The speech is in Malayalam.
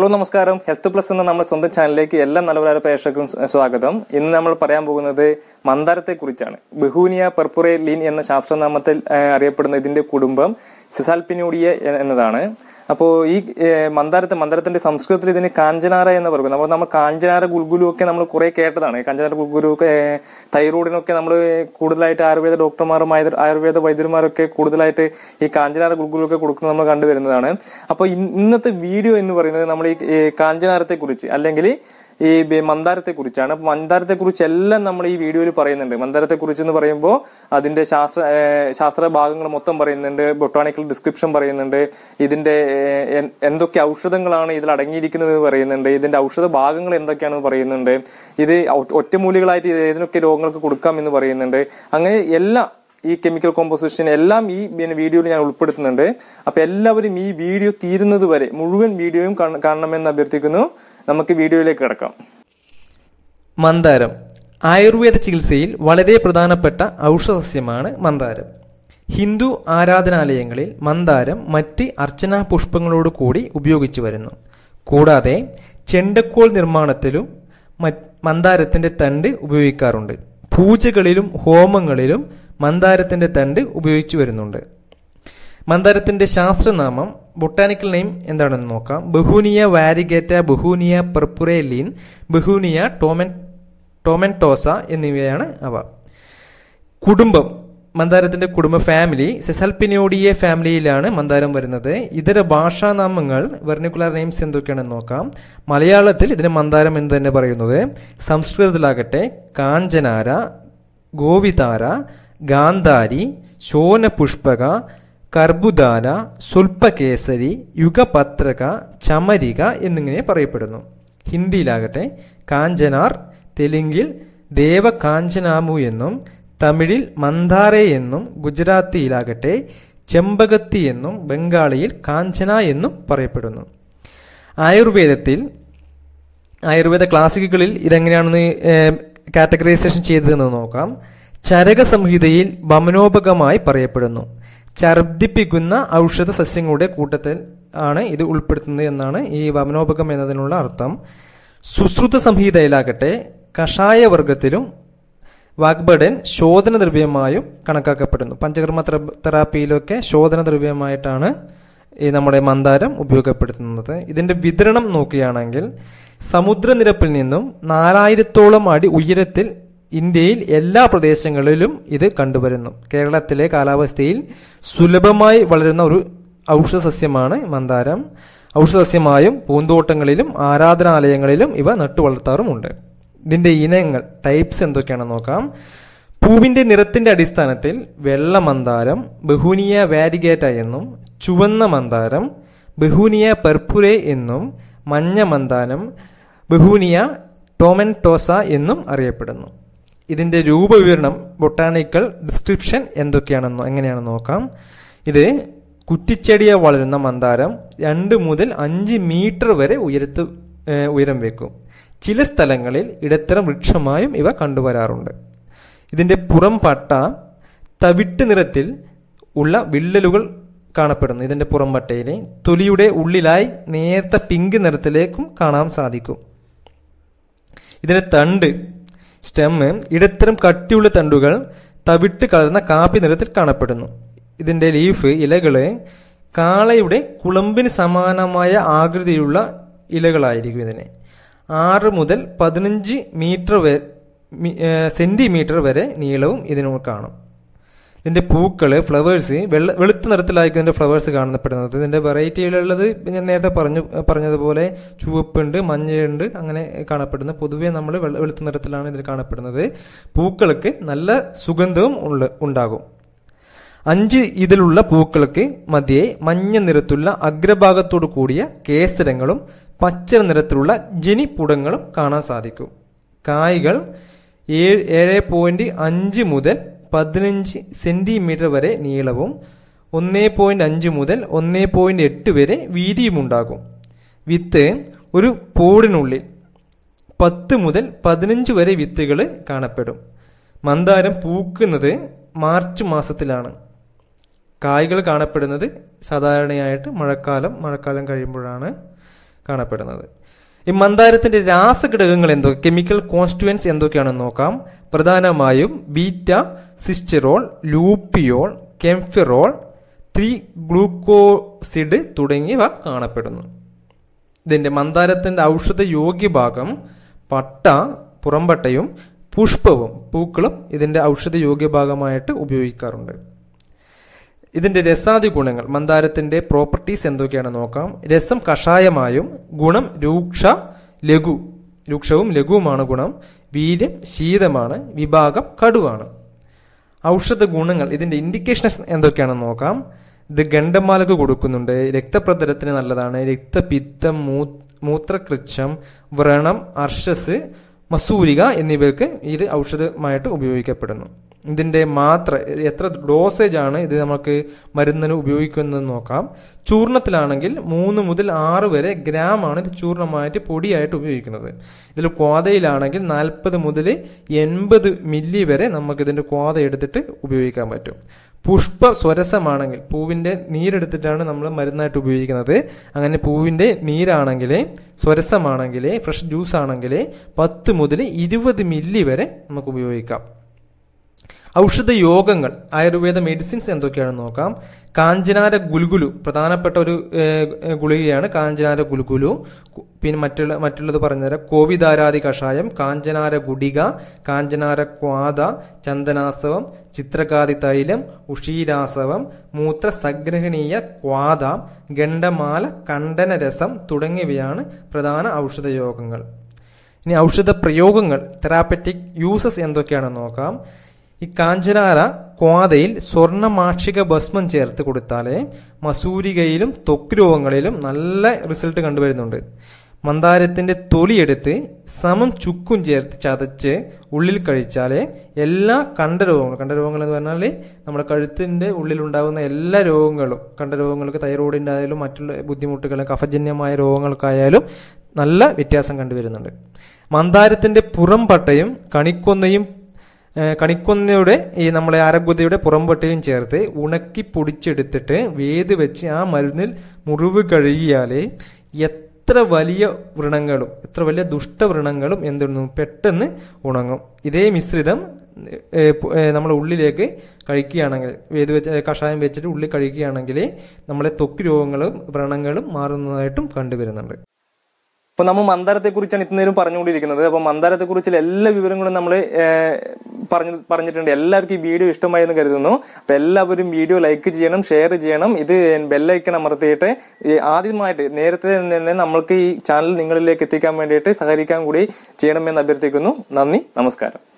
ഹലോ നമസ്കാരം ഹെൽത്ത് പ്ലസ് എന്ന നമ്മുടെ സ്വന്തം ചാനലിലേക്ക് എല്ലാ നല്ലവരായ പ്രേക്ഷകർക്കും സ്വാഗതം ഇന്ന് നമ്മൾ പറയാൻ പോകുന്നത് മന്ദാരത്തെ കുറിച്ചാണ് ബഹൂനിയ പെർപുറേ ലീൻ എന്ന ശാസ്ത്രനാമത്തിൽ അറിയപ്പെടുന്ന ഇതിന്റെ കുടുംബം സിസാൽപിനൂഡിയ എന്നതാണ് അപ്പോൾ ഈ മന്ദാരത്തെ മന്ദാരത്തിന്റെ സംസ്കൃതത്തിൽ ഇതിന് കാഞ്ചനാര എന്ന് പറയും അപ്പോൾ നമ്മൾ കാഞ്ചനാര ഗുൽഗുലു ഒക്കെ നമ്മൾ കുറെ കേട്ടതാണ് കാഞ്ചനാര ഗുൽഗുലു ഒക്കെ തൈറോയിഡിനൊക്കെ നമ്മൾ കൂടുതലായിട്ട് ആയുർവേദ ഡോക്ടർമാരും ആയുർവേദ വൈദ്യന്മാരൊക്കെ കൂടുതലായിട്ട് ഈ കാഞ്ചനാര ഗുൽഗുലു ഒക്കെ കൊടുക്കുന്നത് നമ്മൾ കണ്ടുവരുന്നതാണ് അപ്പോൾ ഇന്നത്തെ വീഡിയോ എന്ന് പറയുന്നത് നമ്മൾ ഈ കാഞ്ചനാരത്തെ കുറിച്ച് അല്ലെങ്കിൽ ഈ മന്ദാരത്തെക്കുറിച്ചാണ് അപ്പോൾ കുറിച്ച് എല്ലാം നമ്മൾ ഈ വീഡിയോയിൽ പറയുന്നുണ്ട് കുറിച്ച് എന്ന് പറയുമ്പോൾ അതിന്റെ ശാസ്ത്ര ശാസ്ത്ര ഭാഗങ്ങൾ മൊത്തം പറയുന്നുണ്ട് ബൊട്ടാണിക്കൽ ഡിസ്ക്രിപ്ഷൻ പറയുന്നുണ്ട് ഇതിന്റെ എന്തൊക്കെ ഔഷധങ്ങളാണ് ഇതിൽ അടങ്ങിയിരിക്കുന്നത് പറയുന്നുണ്ട് ഇതിന്റെ ഔഷധ ഭാഗങ്ങൾ എന്തൊക്കെയാണെന്ന് പറയുന്നുണ്ട് ഇത് ഒറ്റമൂലികളായിട്ട് ഇത് ഏതിനൊക്കെ രോഗങ്ങൾക്ക് കൊടുക്കാം എന്ന് പറയുന്നുണ്ട് അങ്ങനെ എല്ലാ ഈ കെമിക്കൽ കോമ്പോസിഷൻ എല്ലാം ഈ വീഡിയോയിൽ ഞാൻ ഉൾപ്പെടുത്തുന്നുണ്ട് അപ്പോൾ എല്ലാവരും ഈ വീഡിയോ തീരുന്നത് വരെ മുഴുവൻ വീഡിയോയും കാണണമെന്ന് അഭ്യർത്ഥിക്കുന്നു നമുക്ക് വീഡിയോയിലേക്ക് കിടക്കാം മന്ദാരം ആയുർവേദ ചികിത്സയിൽ വളരെ പ്രധാനപ്പെട്ട ഔഷധസ്യമാണ് മന്ദാരം ഹിന്ദു ആരാധനാലയങ്ങളിൽ മന്ദാരം മറ്റ് അർച്ചനാ പുഷ്പങ്ങളോട് കൂടി ഉപയോഗിച്ചു വരുന്നു കൂടാതെ ചെണ്ടക്കോൾ നിർമ്മാണത്തിലും മന്ദാരത്തിൻ്റെ തണ്ട് ഉപയോഗിക്കാറുണ്ട് പൂജകളിലും ഹോമങ്ങളിലും മന്ദാരത്തിൻ്റെ തണ്ട് ഉപയോഗിച്ചു വരുന്നുണ്ട് മന്ദാരത്തിൻ്റെ ശാസ്ത്രനാമം ബൊട്ടാനിക്കൽ നെയിം എന്താണെന്ന് നോക്കാം ബഹൂനിയ വാരിഗേറ്റ ബഹൂനിയ പെർപ്പുരേലീൻ ബഹൂനിയ ടോമൻ ടോമൻടോസ എന്നിവയാണ് അവ കുടുംബം മന്ദാരത്തിൻ്റെ കുടുംബ ഫാമിലി സെസൽപിനോഡിയ ഫാമിലിയിലാണ് മന്ദാരം വരുന്നത് ഇതര ഭാഷാനാമങ്ങൾ വെർണിക്കുലർ നെയിംസ് എന്തൊക്കെയാണെന്ന് നോക്കാം മലയാളത്തിൽ ഇതിന് മന്ദാരം എന്ന് തന്നെ പറയുന്നത് സംസ്കൃതത്തിലാകട്ടെ കാഞ്ചനാര ഗോവിതാര ഗാന്ധാരി ശോനപുഷ്പക കർബുദാന സ്വൽപ്പകേസരി യുഗപത്രക ചമരിക എന്നിങ്ങനെ പറയപ്പെടുന്നു ഹിന്ദിയിലാകട്ടെ കാഞ്ചനാർ തെലുങ്കിൽ ദേവകാഞ്ചനാമു എന്നും തമിഴിൽ മന്ദാരെ എന്നും ഗുജറാത്തിയിലാകട്ടെ ചെമ്പകത്തി എന്നും ബംഗാളിയിൽ കാഞ്ചന എന്നും പറയപ്പെടുന്നു ആയുർവേദത്തിൽ ആയുർവേദ ക്ലാസിക്കുകളിൽ ഇതെങ്ങനെയാണെന്ന് കാറ്റഗറൈസേഷൻ ചെയ്തതെന്ന് നോക്കാം ചരക സംഹിതയിൽ വമനോപകമായി പറയപ്പെടുന്നു ഛർദിപ്പിക്കുന്ന ഔഷധ സസ്യങ്ങളുടെ കൂട്ടത്തിൽ ആണ് ഇത് ഉൾപ്പെടുത്തുന്നത് എന്നാണ് ഈ വമനോപകം എന്നതിനുള്ള അർത്ഥം സുശ്രുത സംഹിതയിലാകട്ടെ കഷായവർഗത്തിലും വാഗ്ബഡൻ ദ്രവ്യമായും കണക്കാക്കപ്പെടുന്നു പഞ്ചകർമ്മ തെറാപ്പിയിലൊക്കെ ദ്രവ്യമായിട്ടാണ് ഈ നമ്മുടെ മന്ദാരം ഉപയോഗപ്പെടുത്തുന്നത് ഇതിൻ്റെ വിതരണം നോക്കുകയാണെങ്കിൽ സമുദ്രനിരപ്പിൽ നിന്നും നാലായിരത്തോളം അടി ഉയരത്തിൽ ഇന്ത്യയിൽ എല്ലാ പ്രദേശങ്ങളിലും ഇത് കണ്ടുവരുന്നു കേരളത്തിലെ കാലാവസ്ഥയിൽ സുലഭമായി വളരുന്ന ഒരു ഔഷധസസ്യമാണ് മന്ദാരം ഔഷധസസ്യമായും പൂന്തോട്ടങ്ങളിലും ആരാധനാലയങ്ങളിലും ഇവ നട്ടുവളർത്താറുമുണ്ട് ഇതിൻ്റെ ഇനങ്ങൾ ടൈപ്സ് എന്തൊക്കെയാണെന്ന് നോക്കാം പൂവിൻ്റെ നിറത്തിൻ്റെ അടിസ്ഥാനത്തിൽ വെള്ള മന്ദാരം ബഹുനിയ വാരിഗേറ്റ എന്നും ചുവന്ന മന്ദാരം ബഹുനിയ പെർപ്പുരെ എന്നും മഞ്ഞ മന്ദാരം ടോമൻ ടോമൻടോസ എന്നും അറിയപ്പെടുന്നു ഇതിൻ്റെ രൂപവിവരണം ബൊട്ടാണിക്കൽ ഡിസ്ക്രിപ്ഷൻ എന്തൊക്കെയാണെന്നോ എങ്ങനെയാണെന്ന് നോക്കാം ഇത് കുറ്റിച്ചെടിയെ വളരുന്ന മന്ദാരം രണ്ട് മുതൽ അഞ്ച് മീറ്റർ വരെ ഉയരത്ത് ഉയരം വെക്കും ചില സ്ഥലങ്ങളിൽ ഇടത്തരം വൃക്ഷമായും ഇവ കണ്ടുവരാറുണ്ട് ഇതിൻ്റെ പുറം പട്ട തവിട്ട് നിറത്തിൽ ഉള്ള വിള്ളലുകൾ കാണപ്പെടുന്നു ഇതിൻ്റെ പുറം പട്ടയിലെ തൊലിയുടെ ഉള്ളിലായി നേർത്ത പിങ്ക് നിറത്തിലേക്കും കാണാൻ സാധിക്കും ഇതിൻ്റെ തണ്ട് സ്റ്റെമ്മ് ഇടത്തരം കട്ടിയുള്ള തണ്ടുകൾ തവിട്ട് കലർന്ന കാപ്പി നിറത്തിൽ കാണപ്പെടുന്നു ഇതിൻ്റെ ലീഫ് ഇലകളെ കാളയുടെ കുളമ്പിന് സമാനമായ ആകൃതിയുള്ള ഇലകളായിരിക്കും ഇതിന് ആറ് മുതൽ പതിനഞ്ച് മീറ്റർ വരെ സെന്റിമീറ്റർ വരെ നീളവും ഇതിനു കാണും ഇതിൻ്റെ പൂക്കൾ ഫ്ലവേഴ്സ് വെള്ള വെളുത്ത നിറത്തിലായിരിക്കും ഇതിൻ്റെ ഫ്ലവേഴ്സ് കാണപ്പെടുന്നത് ഇതിൻ്റെ വെറൈറ്റിയിലുള്ളത് ഞാൻ നേരത്തെ പറഞ്ഞു പറഞ്ഞതുപോലെ ചുവപ്പുണ്ട് മഞ്ഞയുണ്ട് അങ്ങനെ കാണപ്പെടുന്നത് പൊതുവേ നമ്മൾ വെളുത്ത നിറത്തിലാണ് ഇതിൽ കാണപ്പെടുന്നത് പൂക്കൾക്ക് നല്ല സുഗന്ധവും ഉള്ള ഉണ്ടാകും അഞ്ച് ഇതിലുള്ള പൂക്കൾക്ക് മധ്യേ മഞ്ഞ നിറത്തുള്ള അഗ്രഭാഗത്തോടു കൂടിയ കേസരങ്ങളും പച്ച നിറത്തിലുള്ള ജനിപ്പുടങ്ങളും കാണാൻ സാധിക്കും കായ്കൾ ഏഴ് ഏഴ് പോയിന്റ് അഞ്ച് മുതൽ പതിനഞ്ച് സെൻറ്റിമീറ്റർ വരെ നീളവും ഒന്നേ പോയിൻറ്റ് അഞ്ച് മുതൽ ഒന്നേ പോയിൻറ്റ് എട്ട് വരെ വീതിയുമുണ്ടാകും വിത്ത് ഒരു പൂടിനുള്ളിൽ പത്ത് മുതൽ പതിനഞ്ച് വരെ വിത്തുകൾ കാണപ്പെടും മന്ദാരം പൂക്കുന്നത് മാർച്ച് മാസത്തിലാണ് കായ്കൾ കാണപ്പെടുന്നത് സാധാരണയായിട്ട് മഴക്കാലം മഴക്കാലം കഴിയുമ്പോഴാണ് കാണപ്പെടുന്നത് ഈ മന്ദാരത്തിൻ്റെ രാസഘടകങ്ങൾ എന്തൊക്കെ കെമിക്കൽ കോൺസ്റ്റുവൻസ് എന്തൊക്കെയാണെന്ന് നോക്കാം പ്രധാനമായും ബീറ്റ സിസ്റ്ററോൾ ലൂപ്പിയോൾ കെംഫിറോൾ ത്രീ ഗ്ലൂക്കോസിഡ് തുടങ്ങിയവ കാണപ്പെടുന്നു ഇതിൻ്റെ മന്ദാരത്തിൻ്റെ ഔഷധ യോഗ്യ ഭാഗം പട്ട പുറംപട്ടയും പുഷ്പവും പൂക്കളും ഇതിൻ്റെ ഔഷധ യോഗ്യ ഭാഗമായിട്ട് ഉപയോഗിക്കാറുണ്ട് ഇതിൻ്റെ രസാദി ഗുണങ്ങൾ മന്ദാരത്തിൻ്റെ പ്രോപ്പർട്ടീസ് എന്തൊക്കെയാണെന്ന് നോക്കാം രസം കഷായമായും ഗുണം രൂക്ഷ ലഘു രൂക്ഷവും ലഘുവുമാണ് ഗുണം വീര്യം ശീതമാണ് വിഭാഗം കടുവാണ് ഔഷധ ഗുണങ്ങൾ ഇതിൻ്റെ ഇൻഡിക്കേഷൻ എന്തൊക്കെയാണെന്ന് നോക്കാം ഇത് ഗണ്ഡമാലക്ക് കൊടുക്കുന്നുണ്ട് രക്തപ്രതലത്തിന് നല്ലതാണ് രക്തപിത്തം മൂ മൂത്രകൃച്ഛം വ്രണം അർഷസ് മസൂരിക എന്നിവർക്ക് ഇത് ഔഷധമായിട്ട് ഉപയോഗിക്കപ്പെടുന്നു ഇതിൻ്റെ മാത്ര എത്ര ഡോസേജ് ആണ് ഇത് നമുക്ക് മരുന്നിന് ഉപയോഗിക്കുന്നത് നോക്കാം ചൂർണത്തിലാണെങ്കിൽ മൂന്ന് മുതൽ ആറ് വരെ ഗ്രാം ആണ് ഇത് ചൂർണമായിട്ട് പൊടിയായിട്ട് ഉപയോഗിക്കുന്നത് ഇതിൽ കോതയിലാണെങ്കിൽ നാൽപ്പത് മുതൽ എൺപത് മില്ലി വരെ നമുക്ക് ഇതിന്റെ കോത എടുത്തിട്ട് ഉപയോഗിക്കാൻ പറ്റും പുഷ്പ സ്വരസമാണെങ്കിൽ പൂവിൻ്റെ നീരെടുത്തിട്ടാണ് നമ്മൾ മരുന്നായിട്ട് ഉപയോഗിക്കുന്നത് അങ്ങനെ പൂവിൻ്റെ നീരാണെങ്കിൽ സ്വരസമാണെങ്കിൽ ഫ്രഷ് ജ്യൂസ് ആണെങ്കിൽ പത്ത് മുതൽ ഇരുപത് മില്ലി വരെ നമുക്ക് ഉപയോഗിക്കാം ഔഷധ യോഗങ്ങൾ ആയുർവേദ മെഡിസിൻസ് എന്തൊക്കെയാണെന്ന് നോക്കാം കാഞ്ചനാര ഗുൽഗുലു പ്രധാനപ്പെട്ട ഒരു ഗുളികയാണ് കാഞ്ചനാര ഗുൽഗുലു പിന്നെ മറ്റുള്ള മറ്റുള്ളത് പറഞ്ഞുതരാം കോവിദാരാദി കഷായം കാഞ്ചനാര ഗുടിക കാഞ്ചനാര ക്വാത ചന്ദനാസവം ചിത്രകാതി തൈലം ഉഷീരാസവം മൂത്ര സഗ്രഹണീയ ക്വാത ഗണ്ഡമാല കണ്ടനരസം തുടങ്ങിയവയാണ് പ്രധാന ഔഷധ യോഗങ്ങൾ ഇനി ഔഷധ പ്രയോഗങ്ങൾ തെറാപ്പറ്റിക് യൂസസ് എന്തൊക്കെയാണെന്ന് നോക്കാം ഈ കാഞ്ചനാര കോതയിൽ സ്വർണ്ണമാക്ഷിക ഭസ്മം ചേർത്ത് കൊടുത്താലേ മസൂരികയിലും തൊക്ക് രോഗങ്ങളിലും നല്ല റിസൾട്ട് കണ്ടുവരുന്നുണ്ട് മന്ദാരത്തിൻ്റെ തൊലിയെടുത്ത് സമം ചുക്കും ചേർത്ത് ചതച്ച് ഉള്ളിൽ കഴിച്ചാലേ എല്ലാ കണ്ഠരോഗങ്ങളും കണ്ഠരോഗങ്ങൾ എന്ന് പറഞ്ഞാൽ നമ്മുടെ കഴുത്തിൻ്റെ ഉള്ളിലുണ്ടാകുന്ന എല്ലാ രോഗങ്ങളും കണ്ഠരോഗങ്ങൾക്ക് തൈറോയിഡിൻ്റെ ആയാലും മറ്റുള്ള ബുദ്ധിമുട്ടുകളും കഫജന്യമായ രോഗങ്ങൾക്കായാലും നല്ല വ്യത്യാസം കണ്ടുവരുന്നുണ്ട് മന്ദാരത്തിൻ്റെ പുറം പട്ടയും കണിക്കൊന്നയും കണിക്കൊന്നയുടെ ഈ നമ്മളെ അരഗുതയുടെ പുറംപട്ടിയും ചേർത്ത് ഉണക്കി പൊടിച്ചെടുത്തിട്ട് വേത് വെച്ച് ആ മരുന്നിൽ മുറിവ് കഴുകിയാൽ എത്ര വലിയ വ്രണങ്ങളും എത്ര വലിയ ദുഷ്ടവ്രണങ്ങളും എന്തിടുന്നു പെട്ടെന്ന് ഉണങ്ങും ഇതേ മിശ്രിതം നമ്മുടെ ഉള്ളിലേക്ക് കഴിക്കുകയാണെങ്കിൽ വേത് വെച്ച് കഷായം വെച്ചിട്ട് ഉള്ളിൽ കഴിക്കുകയാണെങ്കിൽ നമ്മളെ തൊക്ക് രോഗങ്ങളും വ്രണങ്ങളും മാറുന്നതായിട്ടും കണ്ടുവരുന്നുണ്ട് അപ്പോൾ നമ്മൾ കുറിച്ചാണ് ഇത്രയും പറഞ്ഞുകൊണ്ടിരിക്കുന്നത് അപ്പോൾ കുറിച്ചുള്ള എല്ലാ വിവരങ്ങളും നമ്മൾ പറഞ്ഞു പറഞ്ഞിട്ടുണ്ട് എല്ലാവർക്കും ഈ വീഡിയോ ഇഷ്ടമായെന്ന് കരുതുന്നു അപ്പൊ എല്ലാവരും വീഡിയോ ലൈക്ക് ചെയ്യണം ഷെയർ ചെയ്യണം ഇത് ബെല്ലൈക്കൺ അമർത്തിയിട്ട് ആദ്യമായിട്ട് നേരത്തെ തന്നെ നമ്മൾക്ക് ഈ ചാനൽ നിങ്ങളിലേക്ക് എത്തിക്കാൻ വേണ്ടിയിട്ട് സഹകരിക്കാൻ കൂടി ചെയ്യണമെന്ന് അഭ്യർത്ഥിക്കുന്നു നന്ദി നമസ്കാരം